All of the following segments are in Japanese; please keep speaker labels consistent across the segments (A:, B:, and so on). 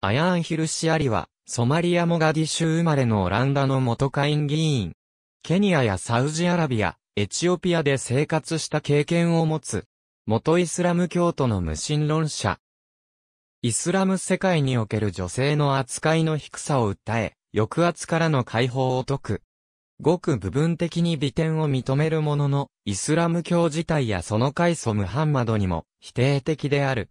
A: アヤーン・ヒルシアリは、ソマリア・モガディシュ生まれのオランダの元会
B: 員議員。ケニアやサウジアラビア、エチオピアで生活した経験を持つ、元イスラム教徒の無神論者。イスラム世界における女性の扱いの低さを訴え、抑圧からの解放を説く。ごく部分的に美点を認めるものの、イスラム教自体やその階層ムハンマドにも否定的である。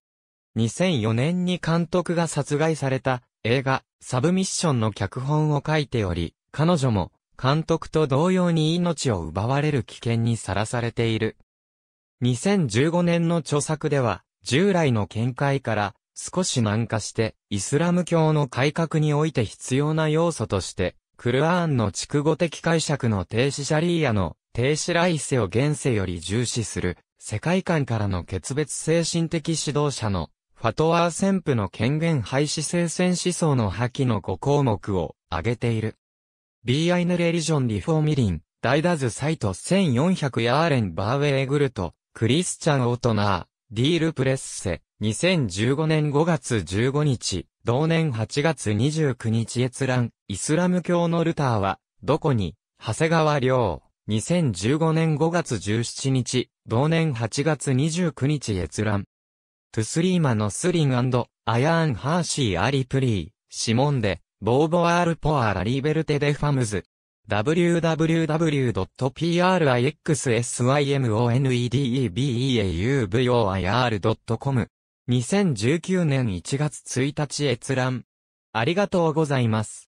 B: 2004年に監督が殺害された映画、サブミッションの脚本を書いており、彼女も監督と同様に命を奪われる危険にさらされている。2015年の著作では、従来の見解から少し南下して、イスラム教の改革において必要な要素として、クルアーンの筑語的解釈の停止シャリーヤの停止来世を現世より重視する世界観からの決別精神的指導者のファトワー宣布の権限廃止聖戦思想の破棄の5項目を挙げている。B.I. ヌレリジョンリフォーミリン、ダイダズサイト1400ヤーレンバーウェエグルト、クリスチャン・オトナー、ディール・プレッセ、2015年5月15日、同年8月29日閲覧、イスラム教のルターは、どこに、長谷川亮、2015年5月17日、同年8月29日閲覧。トゥスリーマのスリンアヤーン・ハーシー・アリプリー、シモンデ、ボーボアール・ポア・ラ・リベルテ・デ・ファムズ。www.prixsymonedebauir.com 2019年1月1
A: 日閲覧。ありがとうございます。